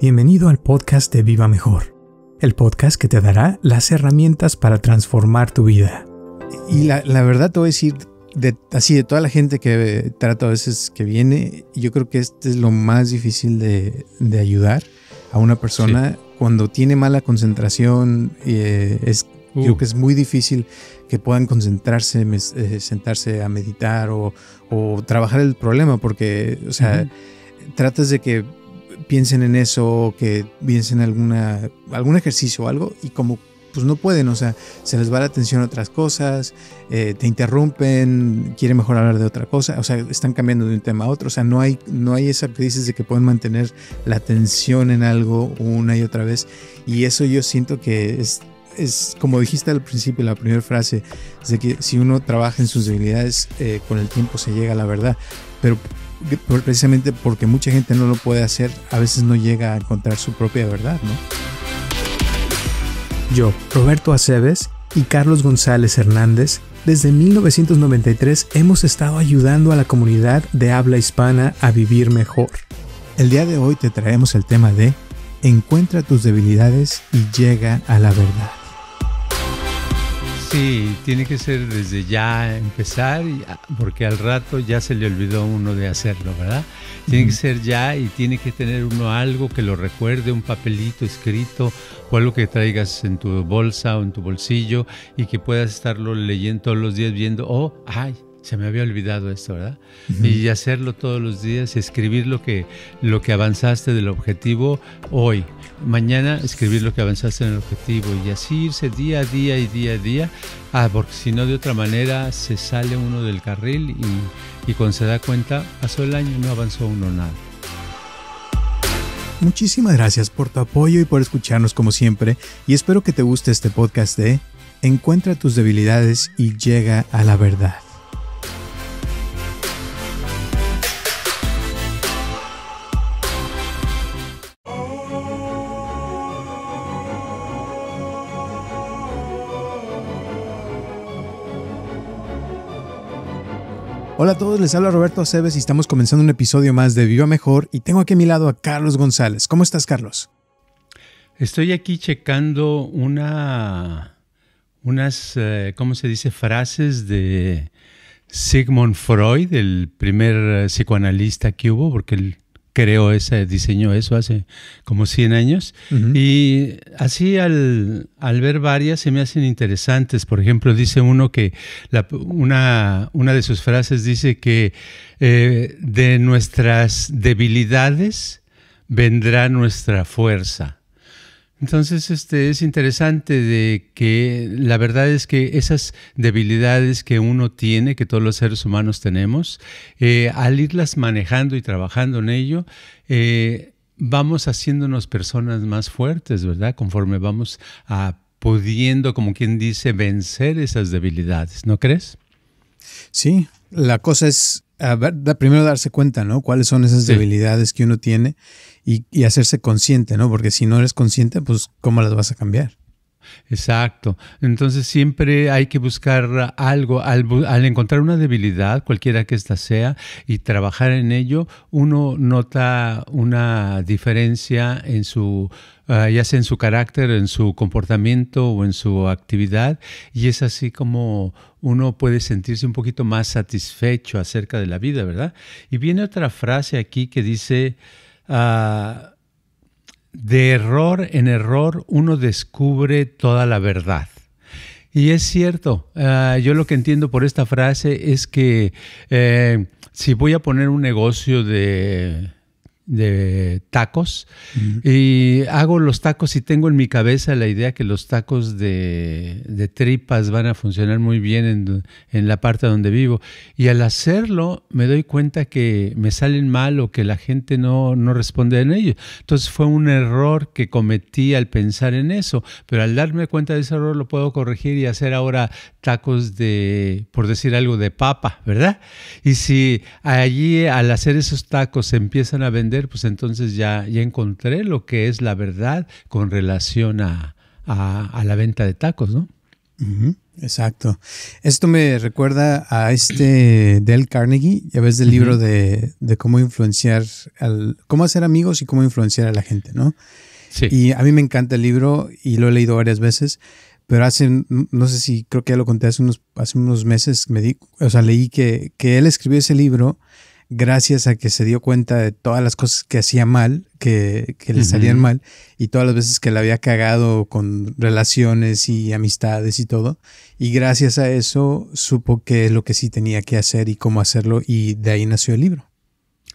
Bienvenido al podcast de Viva Mejor, el podcast que te dará las herramientas para transformar tu vida. Y la, verdad te voy a decir, de, así de toda la gente que eh, trata a veces que viene, yo creo que este es lo más difícil de, ayudar a una persona cuando tiene mala concentración. Eh, es, Creo uh. que es muy difícil que puedan concentrarse, eh, sentarse a meditar o, trabajar el problema, porque, o sea, tratas de que piensen en eso, que piensen en alguna, algún ejercicio o algo, y como pues no pueden, o sea, se les va la atención a otras cosas, eh, te interrumpen, quieren mejor hablar de otra cosa, o sea, están cambiando de un tema a otro, o sea, no hay, no hay esa crisis de que pueden mantener la atención en algo una y otra vez, y eso yo siento que es, es como dijiste al principio, la primera frase, es de que si uno trabaja en sus debilidades, eh, con el tiempo se llega a la verdad, pero precisamente porque mucha gente no lo puede hacer, a veces no llega a encontrar su propia verdad, ¿no? Yo, Roberto Aceves y Carlos González Hernández, desde 1993 hemos estado ayudando a la comunidad de habla hispana a vivir mejor. El día de hoy te traemos el tema de Encuentra tus debilidades y llega a la verdad. Sí, tiene que ser desde ya empezar, ah, porque al rato ya se le olvidó uno de hacerlo, ¿verdad? Tiene que ser ya y tiene que tener uno algo que lo recuerde, un papelito escrito o algo que traigas en tu bolsa o en tu bolsillo y que puedas estarlo leyendo todos los días viendo, oh, ay, se me había olvidado esto, ¿verdad? Y hacerlo todos los días, escribir lo que, lo que avanzaste del objetivo hoy. Mañana escribir lo que avanzaste en el objetivo y así irse día a día y día a día. Ah, porque si no, de otra manera se sale uno del carril y, y cuando se da cuenta, pasó el año y no avanzó uno nada. Muchísimas gracias por tu apoyo y por escucharnos como siempre y espero que te guste este podcast de Encuentra tus debilidades y llega a la verdad. Hola a todos, les habla Roberto Aceves y estamos comenzando un episodio más de Viva Mejor y tengo aquí a mi lado a Carlos González. ¿Cómo estás, Carlos? Estoy aquí checando una unas, eh, ¿cómo se dice? frases de Sigmund Freud, el primer eh, psicoanalista que hubo, porque él creó ese, diseñó eso hace como 100 años. Y así al, ver varias se me hacen interesantes. Por ejemplo, dice uno que una, de sus frases dice que eh, de nuestras debilidades vendrá nuestra fuerza. Entonces, este es interesante de que la verdad es que esas debilidades que uno tiene, que todos los seres humanos tenemos, eh, al irlas manejando y trabajando en ello, eh, vamos haciéndonos personas más fuertes, ¿verdad? Conforme vamos a ah, pudiendo, como quien dice, vencer esas debilidades, ¿no crees? Sí, la cosa es a ver, primero darse cuenta, ¿no? Cuáles son esas debilidades que uno tiene y, y hacerse consciente, ¿no? Porque si no eres consciente, pues, ¿cómo las vas a cambiar? Exacto. Entonces siempre hay que buscar algo, al, encontrar una debilidad, cualquiera que ésta sea, y trabajar en ello, uno nota una diferencia en su, ah, ya sea en su carácter, en su comportamiento o en su actividad, y es así como uno puede sentirse un poquito más satisfecho acerca de la vida, ¿verdad? Y viene otra frase aquí que dice... Ah, de error en error uno descubre toda la verdad. Y es cierto, ah, yo lo que entiendo por esta frase es que eh, si voy a poner un negocio de de tacos y hago los tacos y tengo en mi cabeza la idea que los tacos de, tripas van a funcionar muy bien en, en, la parte donde vivo. Y al hacerlo me doy cuenta que me salen mal o que la gente no, no responde en ello. Entonces fue un error que cometí al pensar en eso, pero al darme cuenta de ese error lo puedo corregir y hacer ahora tacos de, por decir algo, de papa, ¿verdad? Y si allí al hacer esos tacos se empiezan a vender, pues entonces ya, ya encontré lo que es la verdad con relación a, la venta de tacos, ¿no? Exacto. Esto me recuerda a este Del Carnegie, ya ves del libro de, cómo influenciar, al, cómo hacer amigos y cómo influenciar a la gente, ¿no? Sí. Y a mí me encanta el libro y lo he leído varias veces, pero hace, no sé si creo que ya lo conté hace unos, hace unos meses, me di, o sea, leí que, que él escribió ese libro gracias a que se dio cuenta de todas las cosas que hacía mal, que, le salían mal, y todas las veces que la había cagado con relaciones y amistades y todo. Y gracias a eso supo qué es lo que sí tenía que hacer y cómo hacerlo, y de ahí nació el libro.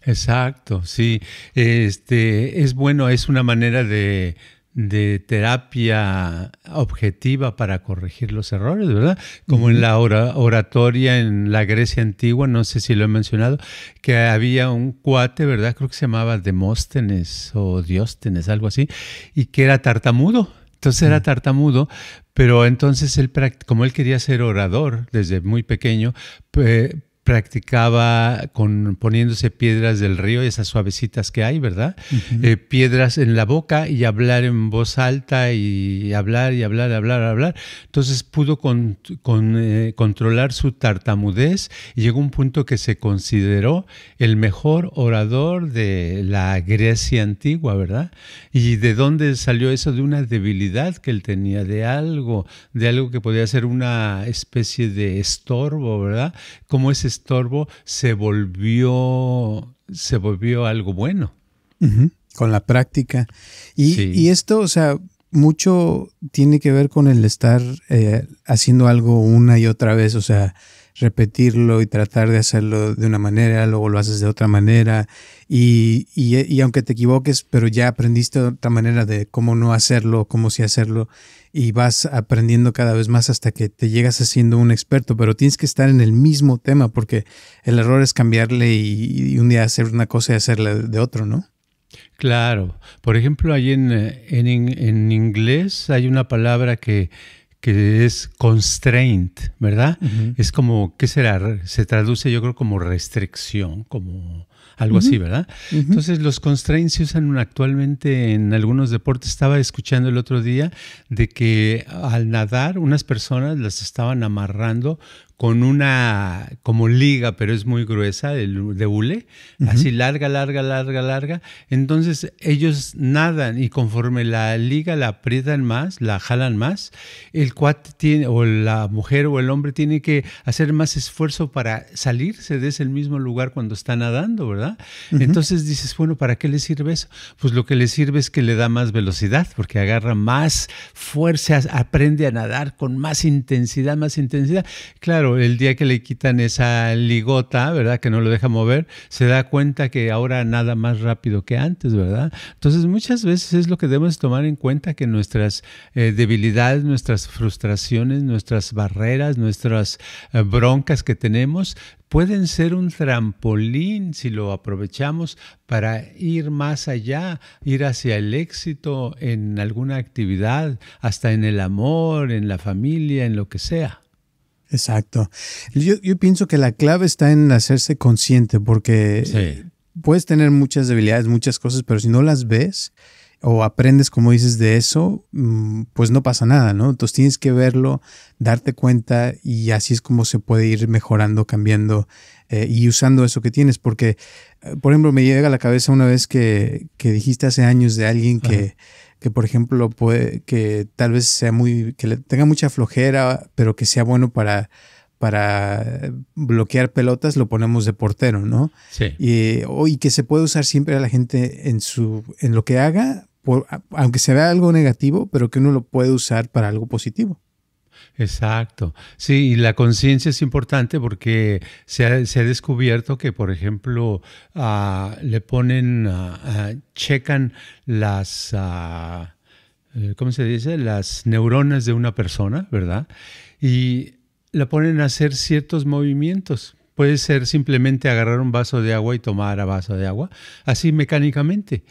Exacto, sí. Este es bueno, es una manera de de terapia objetiva para corregir los errores, ¿verdad? Como en la oratoria en la Grecia antigua, no sé si lo he mencionado, que había un cuate, ¿verdad? Creo que se llamaba Demóstenes o Dióstenes, algo así, y que era tartamudo. Entonces era mm. tartamudo, pero entonces él, como él quería ser orador desde muy pequeño, practicaba con, poniéndose piedras del río, esas suavecitas que hay, ¿verdad? Eh, piedras en la boca y hablar en voz alta y hablar y hablar, hablar, hablar. Entonces pudo con, eh, controlar su tartamudez y llegó un punto que se consideró el mejor orador de la Grecia antigua, ¿verdad? ¿Y de dónde salió eso? De una debilidad que él tenía, de algo, de algo que podía ser una especie de estorbo, ¿verdad? Como ese estorbo se volvió, se volvió algo bueno. Con la práctica. Y, esto, o sea, mucho tiene que ver con el estar eh, haciendo algo una y otra vez, o sea, repetirlo y tratar de hacerlo de una manera, luego lo haces de otra manera y, aunque te equivoques, pero ya aprendiste otra manera de cómo no hacerlo, cómo sí hacerlo y vas aprendiendo cada vez más hasta que te llegas haciendo un experto, pero tienes que estar en el mismo tema porque el error es cambiarle y, un día hacer una cosa y hacerla de otro, ¿no? Claro. Por ejemplo, ahí en, eh, en, en inglés hay una palabra que que es constraint, ¿verdad? Es como, ¿qué será? Se traduce yo creo como restricción, como algo así, ¿verdad? Entonces los constraints se usan actualmente en algunos deportes. Estaba escuchando el otro día de que al nadar unas personas las estaban amarrando con una como liga, pero es muy gruesa, de, de hule, así larga, larga, larga, larga. Entonces ellos nadan y conforme la liga la aprietan más, la jalan más, el cuate tiene, o la mujer o el hombre tiene que hacer más esfuerzo para salirse de ese mismo lugar cuando está nadando, ¿verdad? Entonces dices, bueno, ¿para qué le sirve eso? Pues lo que le sirve es que le da más velocidad, porque agarra más fuerza, aprende a nadar con más intensidad, más intensidad. Claro, el día que le quitan esa ligota, ¿verdad? Que no lo deja mover, se da cuenta que ahora nada más rápido que antes, ¿verdad? Entonces muchas veces es lo que debemos tomar en cuenta que nuestras eh, debilidades, nuestras frustraciones, nuestras barreras, nuestras eh, broncas que tenemos pueden ser un trampolín si lo aprovechamos para ir más allá, ir hacia el éxito en alguna actividad, hasta en el amor, en la familia, en lo que sea. Exacto. Yo, pienso que la clave está en hacerse consciente porque puedes tener muchas debilidades, muchas cosas, pero si no las ves o aprendes, como dices, de eso, mm, pues no pasa nada, ¿no? Entonces tienes que verlo, darte cuenta y así es como se puede ir mejorando, cambiando eh, y usando eso que tienes. Porque, eh, por ejemplo, me llega a la cabeza una vez que, que dijiste hace años de alguien que que por ejemplo puede que tal vez sea muy que le tenga mucha flojera, pero que sea bueno para para bloquear pelotas lo ponemos de portero, ¿no? Sí. Y, oh, y que se puede usar siempre a la gente en su en lo que haga, por, aunque se vea algo negativo, pero que uno lo puede usar para algo positivo. Exacto. Sí, y la conciencia es importante porque se ha, descubierto que, por ejemplo, ah, le ponen, ah, ah, checan las, eh, ¿cómo se dice? Las neuronas de una persona, ¿verdad? Y la ponen a hacer ciertos movimientos. Puede ser simplemente agarrar un vaso de agua y tomar a vaso de agua, así mecánicamente.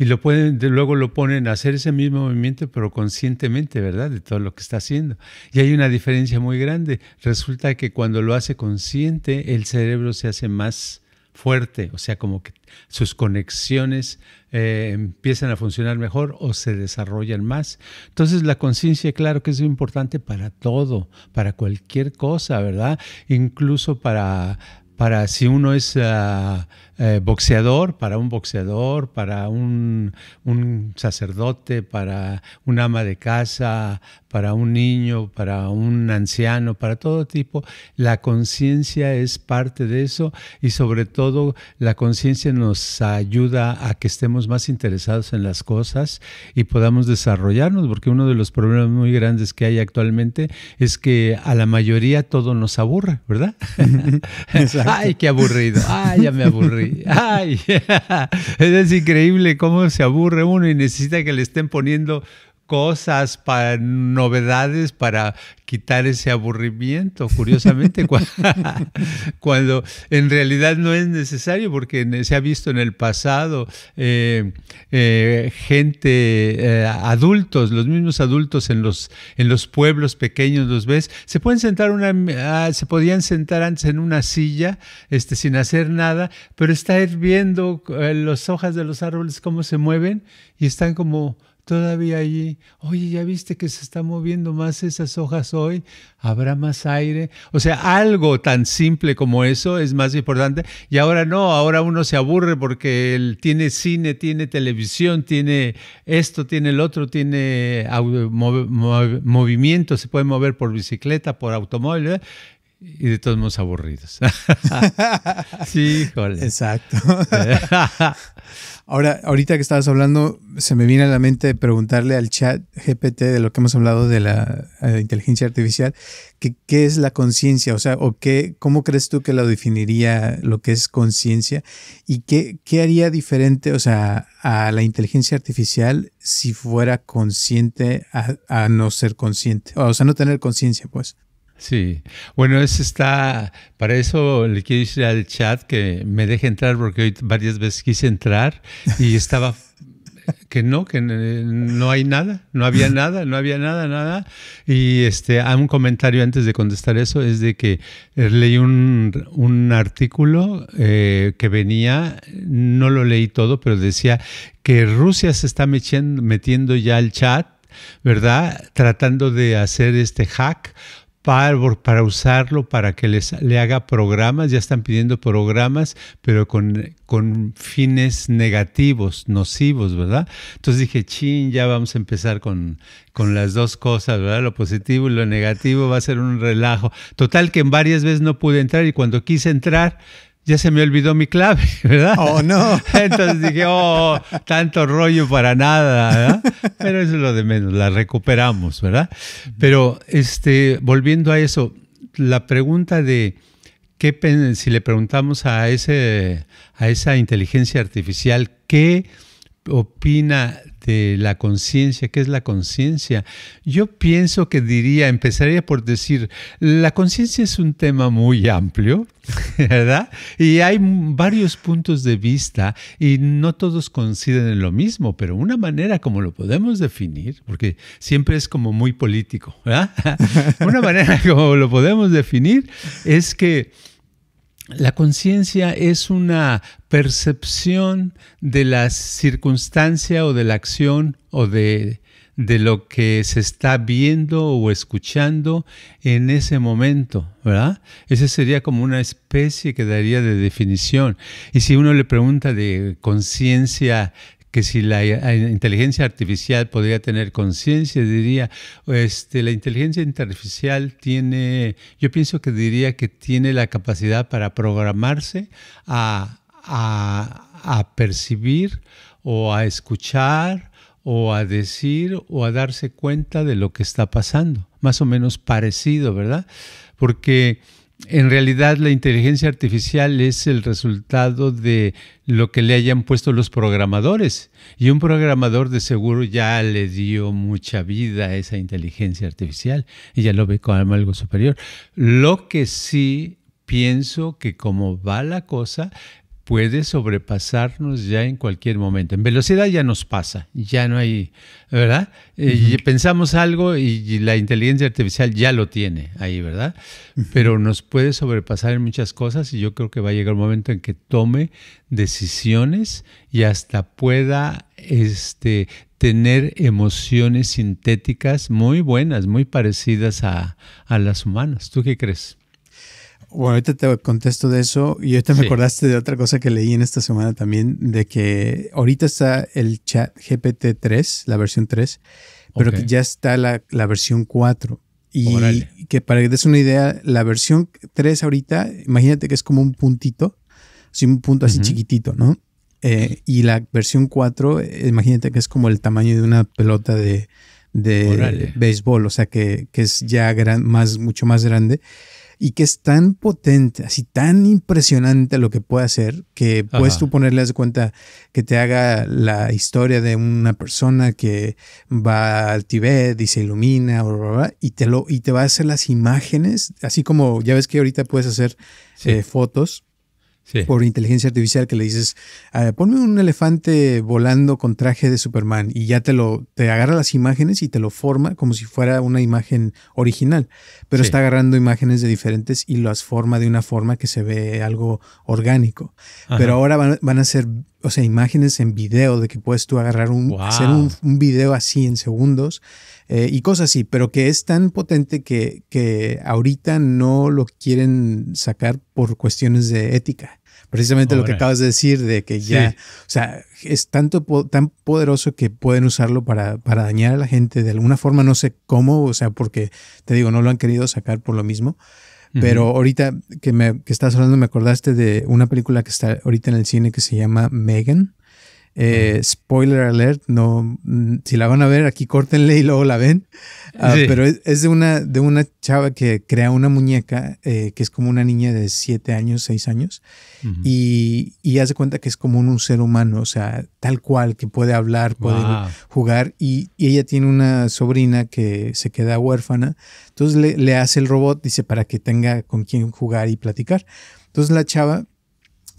Y pueden, luego lo ponen a hacer ese mismo movimiento, pero conscientemente, ¿verdad? De todo lo que está haciendo. Y hay una diferencia muy grande. Resulta que cuando lo hace consciente, el cerebro se hace más fuerte, o sea, como que sus conexiones eh, empiezan a funcionar mejor o se desarrollan más. Entonces la conciencia, claro que es importante para todo, para cualquier cosa, ¿verdad? Incluso para, para si uno es... Ah, eh, boxeador, para un boxeador, para un, un, sacerdote, para un ama de casa, para un niño, para un anciano, para todo tipo. La conciencia es parte de eso y sobre todo la conciencia nos ayuda a que estemos más interesados en las cosas y podamos desarrollarnos, porque uno de los problemas muy grandes que hay actualmente es que a la mayoría todo nos aburre, ¿verdad? ay, qué aburrido, ay, ya me aburrí. Ay, es increíble cómo se aburre uno y necesita que le estén poniendo cosas, para novedades, para quitar ese aburrimiento, curiosamente, cuando, en realidad no es necesario, porque se ha visto en el pasado eh, eh, gente, eh, adultos, los mismos adultos en los, en los pueblos pequeños, los ves, se pueden sentar una, ah, se podían sentar antes en una silla, este, sin hacer nada, pero estar viendo las hojas de los árboles, cómo se mueven, y están como todavía allí. Oye, ya viste que se está moviendo más esas hojas hoy, habrá más aire. O sea, algo tan simple como eso es más importante. Y ahora no, ahora uno se aburre porque él tiene cine, tiene televisión, tiene esto, tiene el otro, tiene movimiento, se puede mover por bicicleta, por automóvil y de todos modos aburridos. sí, híjole. Exacto. Ahora, ahorita que estabas hablando, se me viene a la mente preguntarle al chat GPT de lo que hemos hablado de la eh, inteligencia artificial, que, qué es la conciencia, o sea, o qué, cómo crees tú que lo definiría lo que es conciencia y qué, qué haría diferente, o sea, a la inteligencia artificial si fuera consciente a no ser consciente, o sea, no tener conciencia, pues. Sí, bueno, eso está, para eso le quiero decir al chat que me deje entrar porque hoy varias veces quise entrar y estaba que no, que no hay nada, no había nada, no había nada, nada. Y este, ah, un comentario antes de contestar eso, es de que eh, leí un, artículo eh, que venía, no lo leí todo, pero decía que Rusia se está metiendo, metiendo ya al chat ¿verdad? Tratando de hacer este hack para usarlo, para que les, le haga programas, ya están pidiendo programas, pero con, con fines negativos, nocivos, ¿verdad? Entonces dije, chin, ya vamos a empezar con, con las dos cosas, ¿verdad? Lo positivo y lo negativo va a ser un relajo. Total que en varias veces no pude entrar y cuando quise entrar, ya se me olvidó mi clave, ¿verdad? Oh, no. Entonces dije, oh, tanto rollo para nada, Pero eso es lo de menos, la recuperamos, ¿verdad? Pero este, volviendo a eso, la pregunta de qué si le preguntamos a ese a esa inteligencia artificial qué opina este, la conciencia, ¿qué es la conciencia? Yo pienso que diría, empezaría por decir, la conciencia es un tema muy amplio, ¿verdad? Y hay varios puntos de vista y no todos coinciden en lo mismo, pero una manera como lo podemos definir, porque siempre es como muy político, ¿verdad? una manera como lo podemos definir es que la conciencia es una percepción de la circunstancia o de la acción o de, lo que se está viendo o escuchando en ese momento, ¿verdad? Esa sería como una especie que daría de definición. Y si uno le pregunta de conciencia que si la eh, inteligencia artificial podría tener conciencia, diría, este, la inteligencia artificial tiene, yo pienso que diría que tiene la capacidad para programarse a, a, a percibir o a escuchar o a decir o a darse cuenta de lo que está pasando. Más o menos parecido, ¿verdad? Porque en realidad la inteligencia artificial es el resultado de lo que le hayan puesto los programadores. Y un programador de seguro ya le dio mucha vida a esa inteligencia artificial y ya lo ve como algo superior. Lo que sí pienso que como va la cosa puede sobrepasarnos ya en cualquier momento. En velocidad ya nos pasa, ya no hay, ¿verdad? Eh, pensamos algo y la inteligencia artificial ya lo tiene ahí, ¿verdad? Pero nos puede sobrepasar en muchas cosas y yo creo que va a llegar un momento en que tome decisiones y hasta pueda este, tener emociones sintéticas muy buenas, muy parecidas a, a las humanas. ¿Tú qué crees? Bueno, ahorita te contesto de eso y ahorita me acordaste de otra cosa que leí en esta semana también, de que ahorita está el chat GPT-3, la versión 3, pero que ya está la, la versión 4. Y que para que des una idea, la versión 3 ahorita, imagínate que es como un puntito, así un punto así chiquitito, ¿no? Eh, y la versión 4, eh, imagínate que es como el tamaño de una pelota de, de béisbol, o sea que, que es ya gran, más, mucho más grande y que es tan potente, así tan impresionante lo que puede hacer, que puedes tú ponerle de cuenta que te haga la historia de una persona que va al Tibet y se ilumina, y, te lo, y te va a hacer las imágenes, así como ya ves que ahorita puedes hacer eh, fotos por inteligencia artificial que le dices, ah, ponme un elefante volando con traje de Superman y ya te lo, te agarra las imágenes y te lo forma como si fuera una imagen original, pero está agarrando imágenes de diferentes y las forma de una forma que se ve algo orgánico. Pero ahora van, a ser, o sea, imágenes en video de que puedes tú agarrar un, un, video así en segundos. Eh, y cosas así, pero que es tan potente que, que ahorita no lo quieren sacar por cuestiones de ética precisamente lo que acabas de decir, de que ya, o sea, es tanto tan poderoso que pueden usarlo para, para dañar a la gente de alguna forma, no sé cómo, o sea, porque te digo, no lo han querido sacar por lo mismo. Pero ahorita que, me, que estás hablando, me acordaste de una película que está ahorita en el cine que se llama Megan. Eh, spoiler alert, no, mm, si la van a ver, aquí córtenle y luego la ven. Ah, pero es, de, una, de una chava que crea una muñeca eh, que es como una niña de 7 años, 6 años, y, hace cuenta que es como un, ser humano, o sea, tal cual, que puede hablar, puede jugar, y, ella tiene una sobrina que se queda huérfana, entonces le, le hace el robot, dice, para que tenga con quien jugar y platicar. Entonces la chava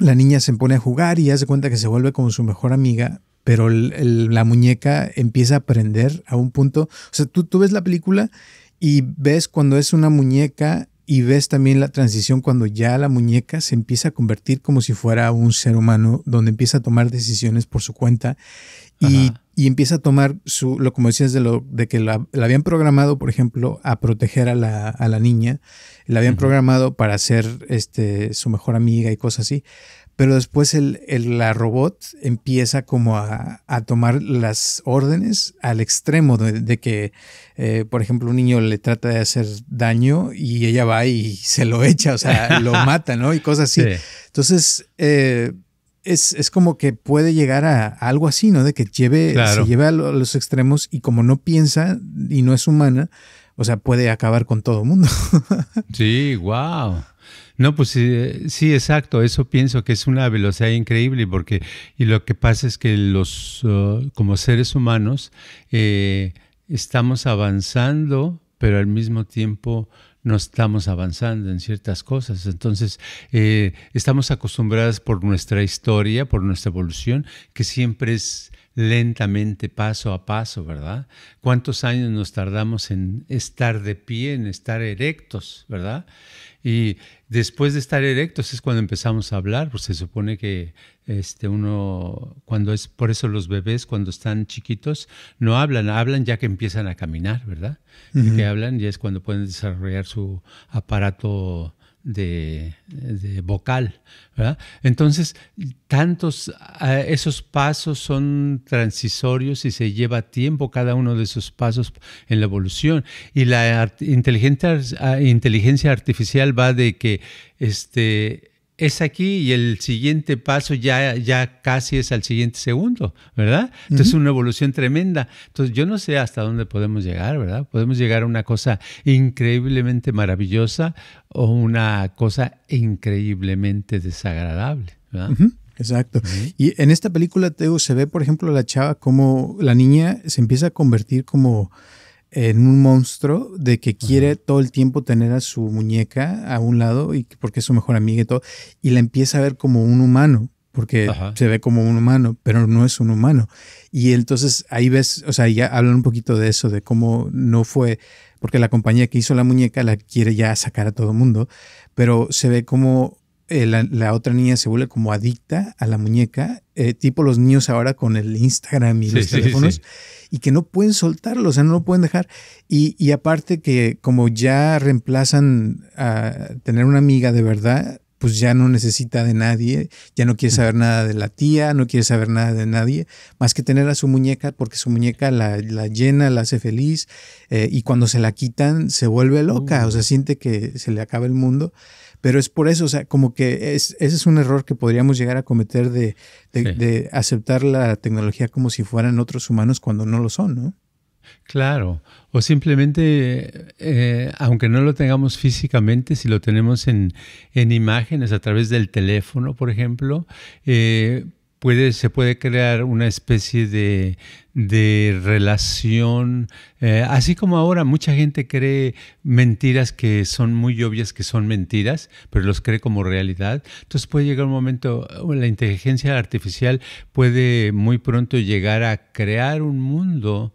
la niña se pone a jugar y hace cuenta que se vuelve como su mejor amiga, pero la muñeca empieza a aprender a un punto. O sea, tú, tú ves la película y ves cuando es una muñeca y ves también la transición cuando ya la muñeca se empieza a convertir como si fuera un ser humano, donde empieza a tomar decisiones por su cuenta. Y y empieza a tomar su, lo como decías, de, lo, de que la, habían programado, por ejemplo, a proteger a la, niña, la habían programado para ser este, su mejor amiga y cosas así, pero después el, la robot empieza como a, tomar las órdenes al extremo de, que, eh, por ejemplo, un niño le trata de hacer daño y ella va y se lo echa, o sea, lo mata, ¿no? Y cosas así. Entonces, eh, es, como que puede llegar a, algo así, ¿no? De que lleve, se lleve a, los extremos y como no piensa y no es humana, o sea, puede acabar con todo el mundo. sí, wow. No, pues eh, sí, exacto. Eso pienso que es una velocidad increíble porque y lo que pasa es que los oh, como seres humanos eh, estamos avanzando, pero al mismo tiempo no estamos avanzando en ciertas cosas. Entonces, eh, estamos acostumbrados por nuestra historia, por nuestra evolución, que siempre es lentamente, paso a paso, ¿verdad? ¿Cuántos años nos tardamos en estar de pie, en estar erectos, ¿verdad? Y Después de estar erectos es cuando empezamos a hablar, pues se supone que este, uno, cuando es, por eso los bebés cuando están chiquitos no hablan, hablan ya que empiezan a caminar, ¿verdad? Ya Que hablan y es cuando pueden desarrollar su aparato de, vocal. Entonces, tantos, esos pasos son transitorios y se lleva tiempo cada uno de esos pasos en la evolución. Y la ah, inteligencia artificial va de que este, es aquí y el siguiente paso ya, ya casi es al siguiente segundo, ¿verdad? Entonces una evolución tremenda. Entonces yo no sé hasta dónde podemos llegar, ¿verdad? Podemos llegar a una cosa increíblemente maravillosa o una cosa increíblemente desagradable, ¿verdad? Exacto. Y en esta película, Teo, se ve, por ejemplo, la chava como la niña se empieza a convertir como en un monstruo de que quiere todo el tiempo tener a su muñeca a un lado y porque es su mejor amiga y todo y la empieza a ver como un humano porque se ve como un humano, pero no es un humano. Y entonces ahí ves, o sea, ya hablan un poquito de eso, de cómo no fue, porque la compañía que hizo la muñeca la quiere ya sacar a todo el mundo, pero se ve como eh, la, otra niña se vuelve como adicta a la muñeca, eh, tipo los niños ahora con el Instagram y los teléfonos, y que no pueden soltarlo, o sea, no lo pueden dejar. Y, y aparte que como ya reemplazan a tener una amiga de verdad, pues ya no necesita de nadie, ya no quiere saber nada de la tía, no quiere saber nada de nadie, más que tener a su muñeca porque su muñeca la, la llena, la hace feliz eh, y cuando se la quitan se vuelve loca, o sea, uh. siente que se le acaba el mundo. Pero es por eso, o sea, como que es, ese es un error que podríamos llegar a cometer de, de aceptar la tecnología como si fueran otros humanos cuando no lo son, ¿no? Claro, o simplemente, eh, aunque no lo tengamos físicamente, si lo tenemos en, en imágenes a través del teléfono, por ejemplo, eh, puede, se puede crear una especie de, de relación, eh, así como ahora mucha gente cree mentiras que son muy obvias que son mentiras, pero los cree como realidad. Entonces puede llegar un momento, la inteligencia artificial puede muy pronto llegar a crear un mundo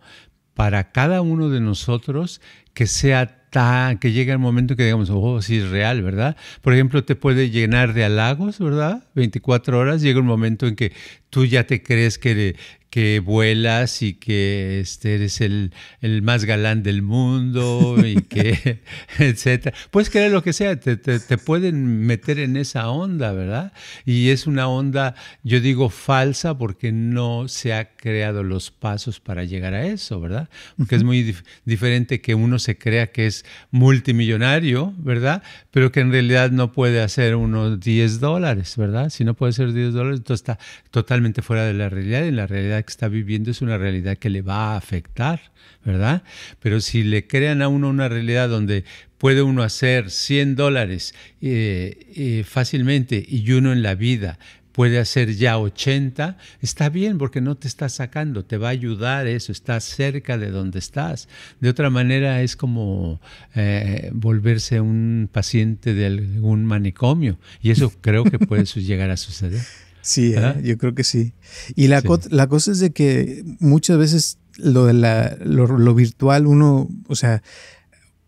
para cada uno de nosotros que sea tan, que llegue el momento que digamos, oh, sí es real, ¿verdad? Por ejemplo, te puede llenar de halagos, ¿verdad? 24 horas, llega un momento en que tú ya te crees que que vuelas y que este, eres el, el, más galán del mundo y que, etcétera. Puedes creer lo que sea, te, pueden meter en esa onda, ¿verdad? Y es una onda, yo digo falsa porque no se ha creado los pasos para llegar a eso, ¿verdad? Porque es muy diferente que uno se crea que es multimillonario, ¿verdad? Pero que en realidad no puede hacer unos 10 dólares, ¿verdad? Si no puede hacer 10 dólares, entonces está totalmente fuera de la realidad. En la realidad que está viviendo es una realidad que le va a afectar, ¿verdad? Pero si le crean a uno una realidad donde puede uno hacer 100 dólares eh, eh, fácilmente y uno en la vida puede hacer ya 80, está bien porque no te está sacando, te va a ayudar eso, estás cerca de donde estás. De otra manera es como eh, volverse un paciente de algún manicomio y eso creo que puede llegar a suceder. Sí, ¿eh? yo creo que sí. Y la, la cosa es de que muchas veces lo, de la, lo, virtual uno, o sea,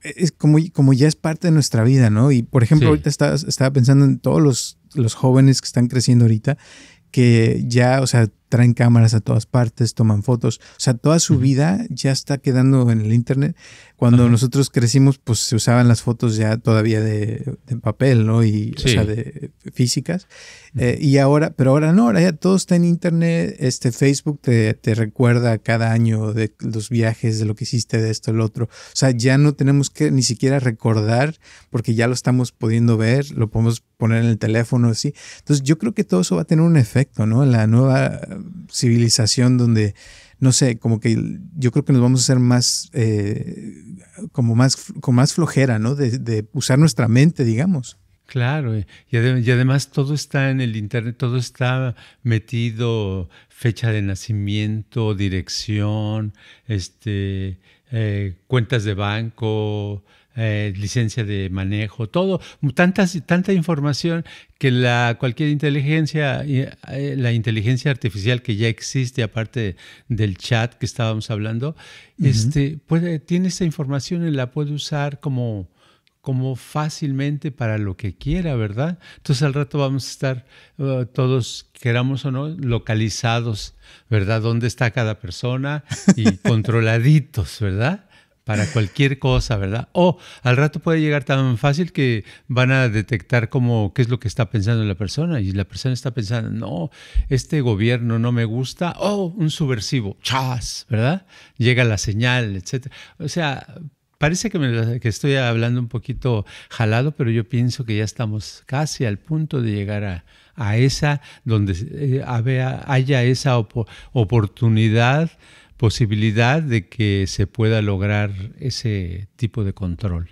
es como, como ya es parte de nuestra vida, ¿no? Y por ejemplo, ahorita estaba, estaba, pensando en todos los, los jóvenes que están creciendo ahorita, que ya, o sea, traen cámaras a todas partes, toman fotos. O sea, toda su vida ya está quedando en el Internet. Cuando nosotros crecimos, pues se usaban las fotos ya todavía de, papel, ¿no? Y, O sea, de eh, físicas. Eh, y ahora, pero ahora no, ahora ya todo está en Internet. Este Facebook te, te recuerda cada año de los viajes, de lo que hiciste, de esto, el otro. O sea, ya no tenemos que ni siquiera recordar porque ya lo estamos pudiendo ver, lo podemos poner en el teléfono, así. Entonces, yo creo que todo eso va a tener un efecto, ¿no? La nueva civilización donde, no sé, como que yo creo que nos vamos a hacer más, eh, como más, con más flojera, ¿no? De, usar nuestra mente, digamos. Claro, eh, y, además todo está en el Internet, todo está metido, fecha de nacimiento, dirección, este, eh, cuentas de banco, eh, licencia de manejo, todo, tantas, tanta información que la, cualquier inteligencia, eh, eh, la inteligencia artificial que ya existe, aparte del chat que estábamos hablando, este, puede, tiene esa información y la puede usar como, como fácilmente para lo que quiera, ¿verdad? Entonces al rato vamos a estar todos, queramos o no, localizados, ¿verdad? ¿Dónde está cada persona? Y controladitos, ¿verdad? para cualquier cosa, ¿verdad? O al rato puede llegar tan fácil que van a detectar cómo qué es lo que está pensando la persona y la persona está pensando, no, este gobierno no me gusta, oh, un subversivo, chas, ¿verdad? Llega la señal, etc. O sea, parece que, me, estoy hablando un poquito jalado, pero yo pienso que ya estamos casi al punto de llegar a, a esa, donde eh, haya esa oportunidad posibilidad de que se pueda lograr ese tipo de control.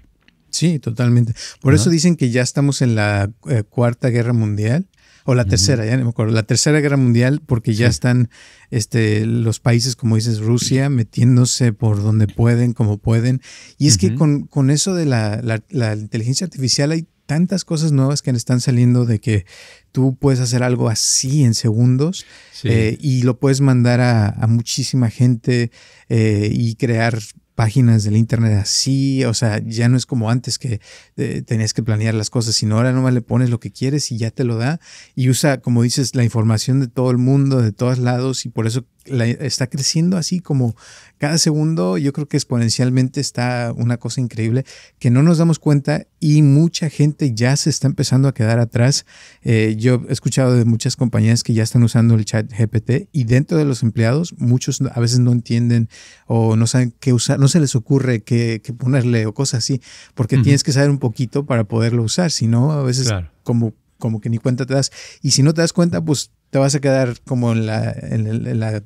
Sí, totalmente. Por eso dicen que ya estamos en la eh, Cuarta Guerra Mundial o la tercera, ya no me acuerdo, la tercera guerra mundial, porque ya están este, los países, como dices, Rusia, metiéndose por donde pueden, como pueden. Y es que con, eso de la, inteligencia artificial hay tantas cosas nuevas que están saliendo de que tú puedes hacer algo así en segundos eh, y lo puedes mandar a, muchísima gente eh, y crear páginas del internet así, o sea, ya no es como antes que eh, tenías que planear las cosas, sino ahora nomás le pones lo que quieres y ya te lo da y usa, como dices, la información de todo el mundo, de todos lados y por eso está creciendo así como cada segundo, yo creo que exponencialmente está una cosa increíble que no nos damos cuenta y mucha gente ya se está empezando a quedar atrás. Eh, yo he escuchado de muchas compañías que ya están usando el chat GPT y dentro de los empleados muchos a veces no entienden o no saben qué usar, no se les ocurre qué, ponerle o cosas así, porque tienes que saber un poquito para poderlo usar, si no a veces como como que ni cuenta te das. Y si no te das cuenta, pues te vas a quedar como en la, en, la,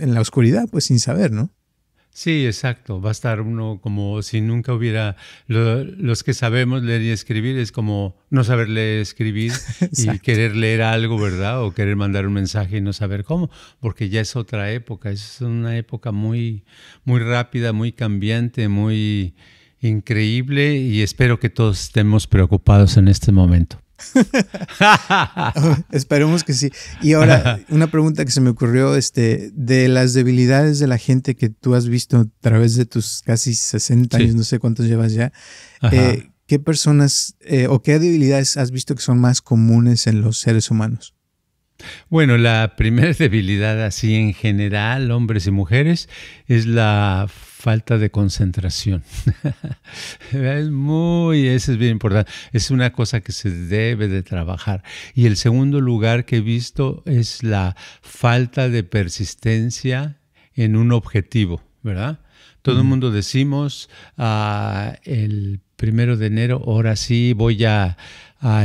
en la oscuridad, pues sin saber, ¿no? Sí, exacto. Va a estar uno como si nunca hubiera. los que sabemos leer y escribir es como no saber leer y escribir y querer leer algo, ¿verdad? O querer mandar un mensaje y no saber cómo, porque ya es otra época. Es una época muy, muy rápida, muy cambiante, muy increíble y espero que todos estemos preocupados en este momento. Esperemos que sí. Y ahora, una pregunta que se me ocurrió, este, de las debilidades de la gente que tú has visto a través de tus casi 60 años, no sé cuántos llevas ya, eh, ¿qué personas eh, o qué debilidades has visto que son más comunes en los seres humanos? Bueno, la primera debilidad así en general, hombres y mujeres, es la falta de concentración. es muy, eso es bien importante. Es una cosa que se debe de trabajar. Y el segundo lugar que he visto es la falta de persistencia en un objetivo, ¿verdad? Todo el mundo decimos, a ah, el primero de enero, ahora sí voy a,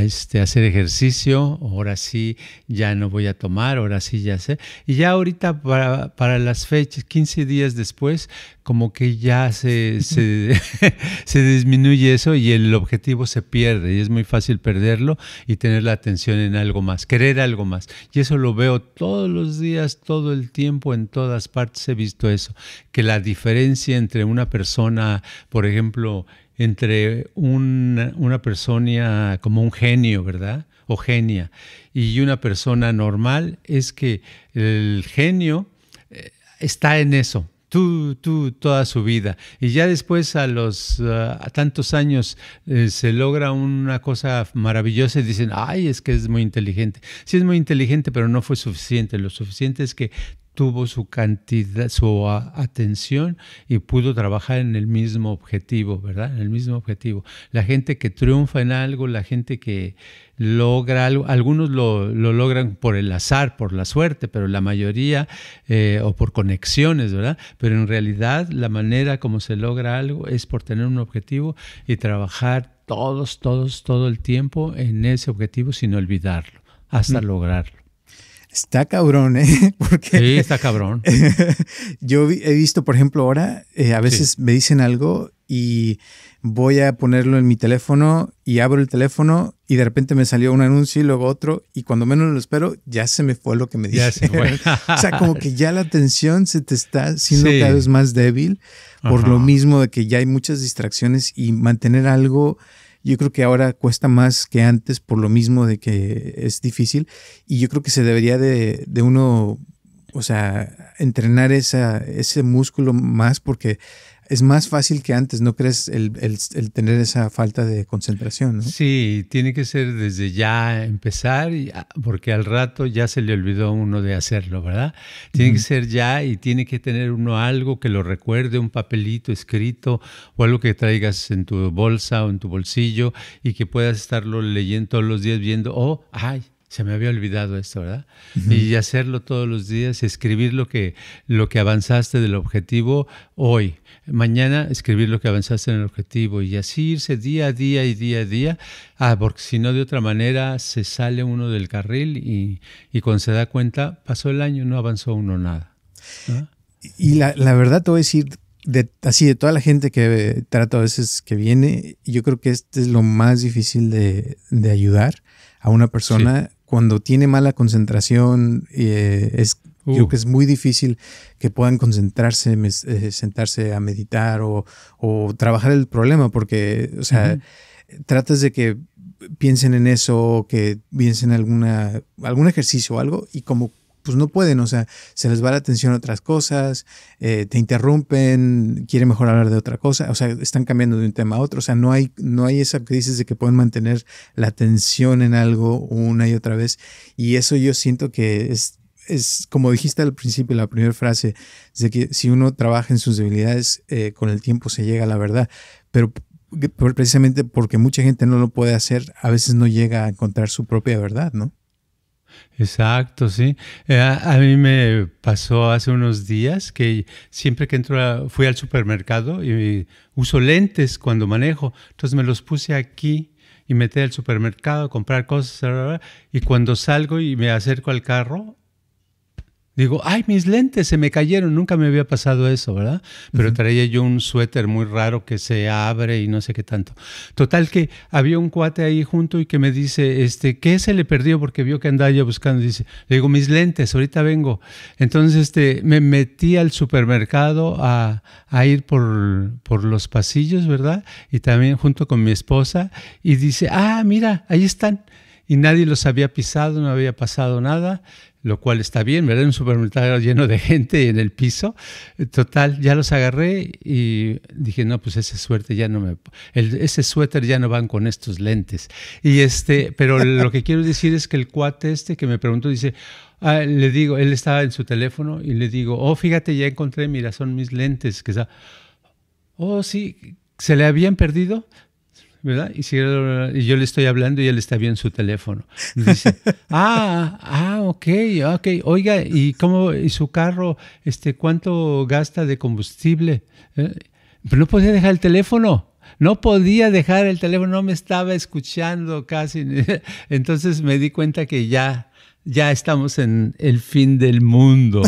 este, hacer ejercicio, ahora sí ya no voy a tomar, ahora sí ya sé. Y ya ahorita para, para las fechas, 15 días después, como que ya se, se, se, disminuye eso y el objetivo se pierde y es muy fácil perderlo y tener la atención en algo más, querer algo más. Y eso lo veo todos los días, todo el tiempo, en todas partes he visto eso, que la diferencia entre una persona, por ejemplo, entre una persona como un genio, ¿verdad? O genia, y una persona normal es que el genio eh, está en eso, tú, tú, toda su vida. Y ya después, a los ah, tantos años, eh, se logra una cosa maravillosa y dicen, ay, es que es muy inteligente. Sí es muy inteligente, pero no fue suficiente. Lo suficiente es que tuvo su cantidad, su ah, atención y pudo trabajar en el mismo objetivo, ¿verdad? En el mismo objetivo. La gente que triunfa en algo, la gente que logra algo, algunos lo, logran por el azar, por la suerte, pero la mayoría, eh, o por conexiones, ¿verdad? Pero en realidad la manera como se logra algo es por tener un objetivo y trabajar todos, todos, todo el tiempo en ese objetivo sin olvidarlo, hasta mm. lograrlo. Está cabrón, ¿eh? Porque, sí, está cabrón. yo he visto, por ejemplo, ahora, eh, a veces me dicen algo y voy a ponerlo en mi teléfono y abro el teléfono y de repente me salió un anuncio y luego otro y cuando menos lo espero ya se me fue lo que me dicen. o sea, como que ya la atención se te está siendo cada vez más débil por lo mismo de que ya hay muchas distracciones y mantener algo yo creo que ahora cuesta más que antes por lo mismo de que es difícil y yo creo que se debería de, de uno, o sea, entrenar esa, ese músculo más porque es más fácil que antes, ¿no crees? El, el, tener esa falta de concentración, ¿no? Sí, tiene que ser desde ya empezar, ah, porque al rato ya se le olvidó uno de hacerlo, ¿verdad? Tiene que ser ya y tiene que tener uno algo que lo recuerde, un papelito escrito o algo que traigas en tu bolsa o en tu bolsillo y que puedas estarlo leyendo todos los días viendo, oh, ay, se me había olvidado esto, ¿verdad? Y hacerlo todos los días, escribir lo que, lo que avanzaste del objetivo hoy. Mañana escribir lo que avanzaste en el objetivo y así irse día a día y día a día. Ah, porque si no, de otra manera se sale uno del carril y, y cuando se da cuenta, pasó el año, no avanzó uno nada. Y la, verdad te voy a decir, de, así de toda la gente que eh, trata a veces que viene, yo creo que este es lo más difícil de, de ayudar a una persona cuando tiene mala concentración, eh, es, creo uh. que es muy difícil que puedan concentrarse, eh, sentarse a meditar o, trabajar el problema, porque, o sea, tratas de que piensen en eso, que piensen en alguna, algún ejercicio o algo, y como pues no pueden, o sea, se les va la atención a otras cosas, eh, te interrumpen, quieren mejor hablar de otra cosa, o sea, están cambiando de un tema a otro, o sea, no hay, no hay esa crisis de que pueden mantener la atención en algo una y otra vez, y eso yo siento que es, es como dijiste al principio, la primera frase, de que si uno trabaja en sus debilidades, eh, con el tiempo se llega a la verdad, pero precisamente porque mucha gente no lo puede hacer, a veces no llega a encontrar su propia verdad, ¿no? Exacto, sí. Eh, a, mí me pasó hace unos días que siempre que entro fui al supermercado y uso lentes cuando manejo, entonces me los puse aquí y metí al supermercado a comprar cosas y cuando salgo y me acerco al carro Digo, ay, mis lentes se me cayeron, nunca me había pasado eso, ¿verdad? Pero traía yo un suéter muy raro que se abre y no sé qué tanto. Total que había un cuate ahí junto y que me dice, este, ¿qué se le perdió? Porque vio que andaba yo buscando. Dice, le digo, mis lentes, ahorita vengo. Entonces, este, me metí al supermercado a, ir por, por los pasillos, ¿verdad? Y también junto con mi esposa. Y dice, ah, mira, ahí están y nadie los había pisado, no había pasado nada, lo cual está bien, ¿verdad? Un supermercado lleno de gente en el piso. Total, ya los agarré y dije, no, pues ese suerte ya no me, ese suéter ya no van con estos lentes. Y este, pero lo que quiero decir es que el cuate este que me preguntó dice, ah, le digo, él estaba en su teléfono y le digo, oh, fíjate, ya encontré, mira, son mis lentes, que está, oh, sí, se le habían perdido. ¿verdad? Y, yo le estoy hablando y él está viendo su teléfono. Dice, ah, ah, ok, ah, ok. Oiga, ¿y cómo, y su carro, este, cuánto gasta de combustible? Eh, Pero pues no podía dejar el teléfono. No podía dejar el teléfono, no me estaba escuchando casi. Entonces me di cuenta que ya ya estamos en el fin del mundo.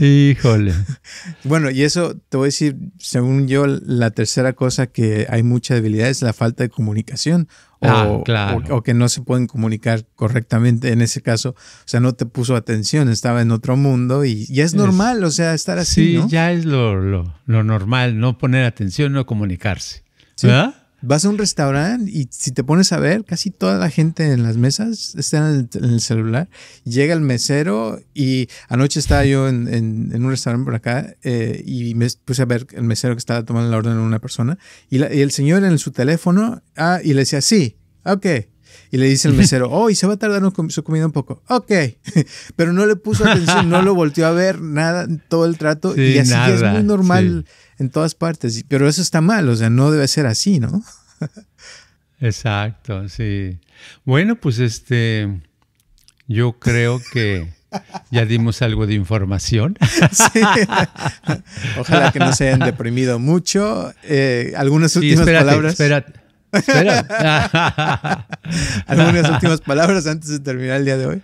Híjole. Bueno, y eso te voy a decir, según yo, la tercera cosa que hay mucha debilidad es la falta de comunicación. Ah, o, claro. o, que no se pueden comunicar correctamente en ese caso. O sea, no te puso atención, estaba en otro mundo y, ya es normal, o sea, estar así. Sí, ya es lo, lo, normal, no poner atención, no comunicarse. ¿Sí? Vas a un restaurante y si te pones a ver, casi toda la gente en las mesas está en el, celular. Llega el mesero y anoche estaba yo en, un restaurante por acá eh, y me puse a ver el mesero que estaba tomando la orden de una persona y, el señor en su teléfono ah, y le decía, sí, ok, y le dice el mesero, oh, y se va a tardar su comida un poco. Ok. Pero no le puso atención, no lo volteó a ver, nada, todo el trato. y así es muy normal en todas partes. Pero eso está mal, o sea, no debe ser así, ¿no? Exacto, sí. Bueno, pues este, yo creo que ya dimos algo de información. Sí. Ojalá que no se hayan deprimido mucho. Eh, algunas últimas palabras. ¿Algunas últimas palabras antes de terminar el día de hoy?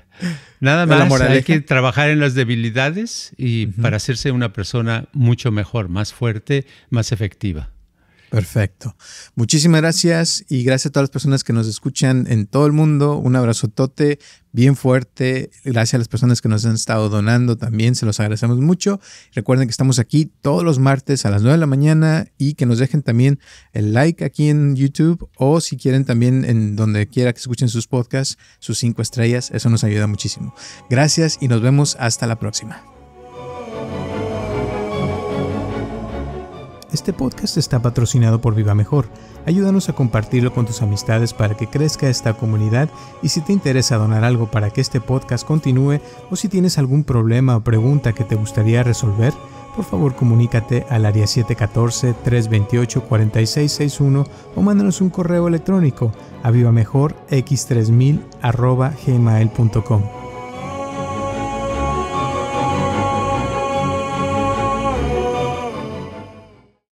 Nada más, hay que trabajar en las debilidades y para hacerse una persona mucho mejor, más fuerte, más efectiva. Perfecto. Muchísimas gracias y gracias a todas las personas que nos escuchan en todo el mundo. Un abrazo tote bien fuerte. Gracias a las personas que nos han estado donando también. Se los agradecemos mucho. Recuerden que estamos aquí todos los martes a las 9 de la mañana y que nos dejen también el like aquí en YouTube o si quieren también en donde quiera que escuchen sus podcasts, sus cinco estrellas. Eso nos ayuda muchísimo. Gracias y nos vemos hasta la próxima. Este podcast está patrocinado por Viva Mejor. Ayúdanos a compartirlo con tus amistades para que crezca esta comunidad y si te interesa donar algo para que este podcast continúe o si tienes algún problema o pregunta que te gustaría resolver, por favor comunícate al área 714-328-4661 o mándanos un correo electrónico a vivamejorx3000 gmail.com.